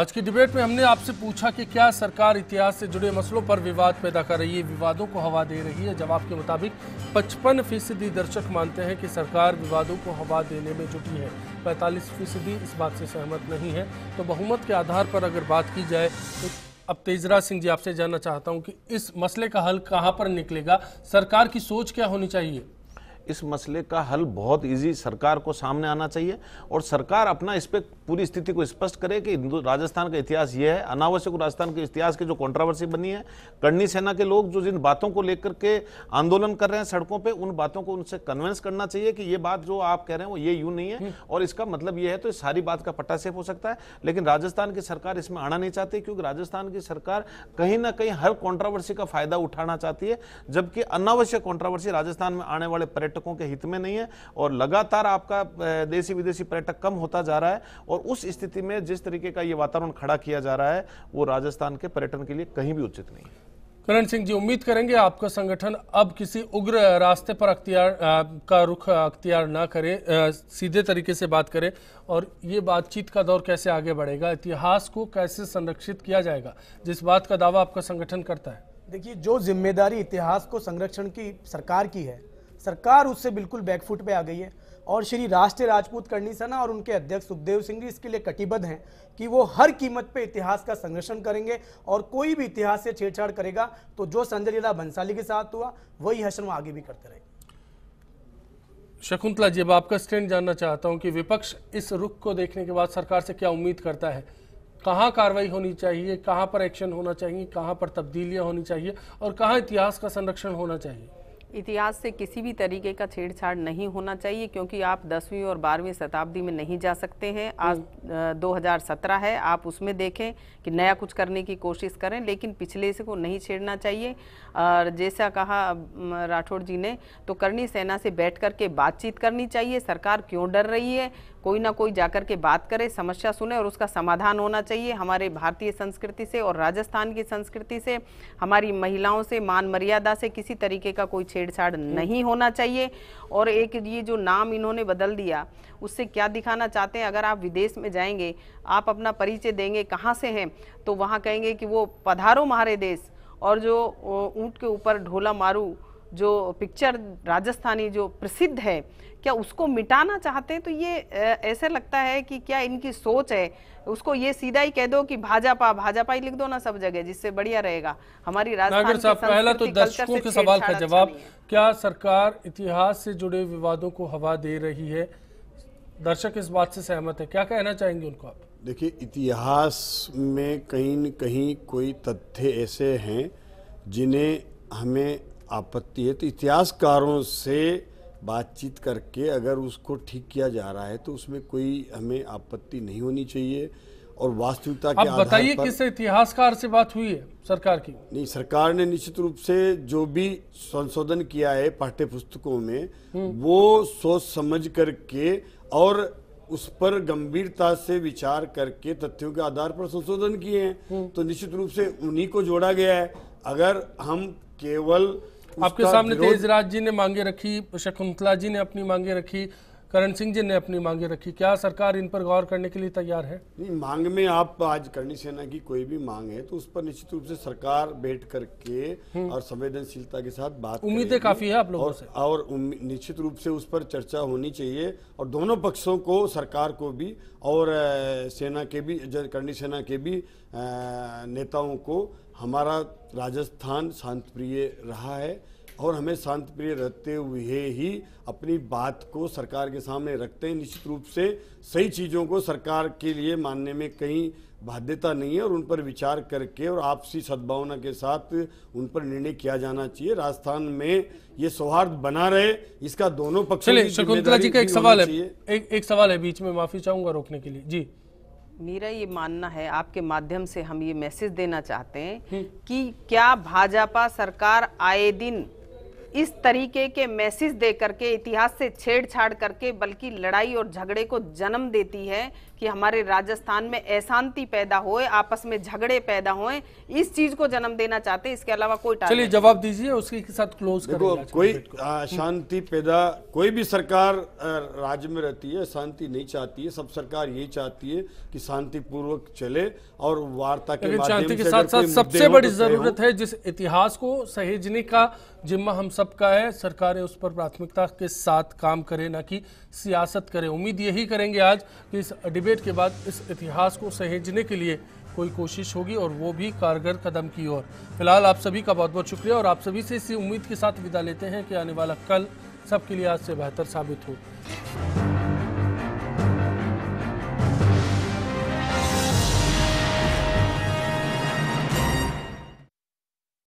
आज की डिबेट में हमने आपसे पूछा कि क्या सरकार इतिहास से जुड़े मसलों पर विवाद पैदा कर रही है विवादों को हवा दे रही है जवाब के मुताबिक 55 फीसदी दर्शक मानते हैं कि सरकार विवादों को हवा देने में जुटी है 45 फीसदी इस बात से सहमत नहीं है तो बहुमत के आधार पर अगर बात की जाए तो अब तेजराज सिंह जी आपसे जानना चाहता हूँ कि इस मसले का हल कहाँ पर निकलेगा सरकार की सोच क्या होनी चाहिए इस मसले का हल बहुत इजी सरकार को सामने आना चाहिए और सरकार अपना इस पर पूरी स्थिति को स्पष्ट करे कि राजस्थान का इतिहास यह है अनावश्यक राजस्थान के इतिहास की जो कॉन्ट्रावर्सी बनी है करनी सेना के लोग जो जिन बातों को लेकर के आंदोलन कर रहे हैं सड़कों पर उन बातों को उनसे कन्वेंस करना चाहिए कि ये बात जो आप कह रहे हैं वो ये यूं नहीं है हम्म। और इसका मतलब ये है तो इस सारी बात का पट्टा सेफ हो सकता है लेकिन राजस्थान की सरकार इसमें आना नहीं चाहती क्योंकि राजस्थान की सरकार कहीं ना कहीं हर कॉन्ट्रावर्सी का फायदा उठाना चाहती है जबकि अनावश्यक कॉन्ट्रावर्सी राजस्थान में आने वाले पर्यटन पर्यटकों के हित में नहीं है और लगातार आपका देशी विदेशी पर्यटक कम होता जा रहा है और उस स्थिति में जिस तरीके का ये वातावरण खड़ा किया जा रहा है वो राजस्थान के पर्यटन के लिए कहीं भी उचित नहीं है करण सिंह जी उम्मीद करेंगे आपका संगठन अब किसी उग्र रास्ते पर अख्तियार का रुख अख्तियार ना करे आ, सीधे तरीके से बात करे और ये बातचीत का दौर कैसे आगे बढ़ेगा इतिहास को कैसे संरक्षित किया जाएगा जिस बात का दावा आपका संगठन करता है देखिए जो जिम्मेदारी इतिहास को संरक्षण की सरकार की है सरकार उससे बिल्कुल बैकफुट पे आ गई है और श्री राष्ट्रीय राजपूत करनी सना और उनके अध्यक्ष सुखदेव सिंह जी इसके लिए कटिबद्ध हैं कि वो हर कीमत पे इतिहास का संरक्षण करेंगे और कोई भी इतिहास से छेड़छाड़ करेगा तो जो संजय लीला भंसाली के साथ हुआ वही हसन वो आगे भी करते रहे शकुंतला जी अब आपका स्टैंड जानना चाहता हूँ कि विपक्ष इस रुख को देखने के बाद सरकार से क्या उम्मीद करता है कहाँ कार्रवाई होनी चाहिए कहाँ पर एक्शन होना चाहिए कहाँ पर तब्दीलियाँ होनी चाहिए और कहाँ इतिहास का संरक्षण होना चाहिए इतिहास से किसी भी तरीके का छेड़छाड़ नहीं होना चाहिए क्योंकि आप दसवीं और बारहवीं शताब्दी में नहीं जा सकते हैं आज हम्म। दो हज़ार सत्रह है आप उसमें देखें कि नया कुछ करने की कोशिश करें लेकिन पिछले से को नहीं छेड़ना चाहिए और जैसा कहा राठौड़ जी ने तो करनी सेना से बैठ कर के बातचीत करनी चाहिए सरकार क्यों डर रही है कोई ना कोई जाकर के बात करे समस्या सुने और उसका समाधान होना चाहिए हमारे भारतीय संस्कृति से और राजस्थान की संस्कृति से हमारी महिलाओं से मान मर्यादा से किसी तरीके का कोई छेड़छाड़ हम्म। नहीं होना चाहिए और एक ये जो नाम इन्होंने बदल दिया उससे क्या दिखाना चाहते हैं अगर आप विदेश में जाएंगे आप अपना परिचय देंगे कहाँ से हैं तो वहाँ कहेंगे कि वो पधारो हमारे देश और जो ऊँट के ऊपर ढोला मारूँ जो पिक्चर राजस्थानी जो प्रसिद्ध है क्या उसको मिटाना चाहते हैं तो ये ऐसे लगता है कि क्या इनकी सोच है उसको ये सीधा ही कह दो कि भाजपा भाजपा ही लिख दो ना सब जगह जिससे बढ़िया रहेगा हमारी साहब पहला तो दर्शकों के सवाल का अच्छा जवाब क्या सरकार इतिहास से जुड़े विवादों को हवा दे रही है दर्शक इस बात से सहमत है क्या कहना चाहेंगे उनको आप देखिए इतिहास में कहीं न कहीं कोई तथ्य ऐसे हैं जिन्हें हमें आपत्ति है तो इतिहासकारों से बातचीत करके अगर उसको ठीक किया जा रहा है तो उसमें कोई हमें आपत्ति नहीं होनी चाहिए और वास्तविकता के बताइए किस इतिहासकार से बात हुई है सरकार की नहीं सरकार ने निश्चित रूप से जो भी संशोधन किया है पाठ्य पुस्तकों में हम्म। वो सोच समझ करके और उस पर गंभीरता से विचार करके तथ्यों के आधार पर संशोधन किए हैं हम्म। तो निश्चित रूप से उन्हीं को जोड़ा गया है अगर हम केवल आपके सामने तेजराज जी ने मांगे रखी शकुंतला जी ने अपनी मांगे रखी करण सिंह जी ने अपनी मांगे रखी क्या सरकार इन पर गौर करने के लिए तैयार है नहीं मांग में आप आज करणी सेना की कोई भी मांग है तो उस पर निश्चित रूप से सरकार बैठ करके हम्म। और संवेदनशीलता के साथ बात उम्मीदें काफी है आप लोगों और, से और निश्चित रूप से उस पर चर्चा होनी चाहिए और दोनों पक्षों को सरकार को भी और सेना के भी करणी सेना के भी नेताओं को हमारा राजस्थान शांत प्रिय रहा है और हमें शांत प्रिय रहते हुए ही अपनी बात को सरकार के सामने रखते हैं निश्चित रूप से सही चीज़ों को सरकार के लिए मानने में कहीं बाध्यता नहीं है और उन पर विचार करके और आपसी सद्भावना के साथ उन पर निर्णय किया जाना चाहिए राजस्थान में ये सौहार्द बना रहे इसका दोनों पक्ष शकुंतला जी का एक सवाल है एक एक सवाल है बीच में माफी चाहूंगा रोकने के लिए जी मेरा ये मानना है आपके माध्यम से हम ये मैसेज देना चाहते हैं हम्म। कि क्या भाजपा सरकार आए दिन इस तरीके के मैसेज दे करके इतिहास से छेड़छाड़ करके बल्कि लड़ाई और झगड़े को जन्म देती है कि हमारे राजस्थान में अशांति पैदा होए आपस में झगड़े पैदा होए इस चीज को जन्म देना चाहते हैं इसके अलावा कोई चलिए जवाब दीजिए उसके साथ क्लोज देखो कोई शांति पैदा कोई भी सरकार राज्य में रहती है शांति नहीं चाहती है सब सरकार ये चाहती है कि पूर्वक चले और वार्ता के शांति के साथ साथ सबसे बड़ी तो जरूरत है जिस इतिहास को सहेजने का जिम्मा हम सबका है सरकारें उस पर प्राथमिकता के साथ काम करें ना कि सियासत करें उम्मीद यही करेंगे आज कि इस डिबेट के बाद इस इतिहास को सहेजने के लिए कोई कोशिश होगी और वो भी कारगर कदम की ओर फिलहाल आप सभी का बहुत बहुत शुक्रिया और आप सभी से इसी उम्मीद के साथ विदा लेते हैं कि आने वाला कल सबके लिए आज से बेहतर साबित हो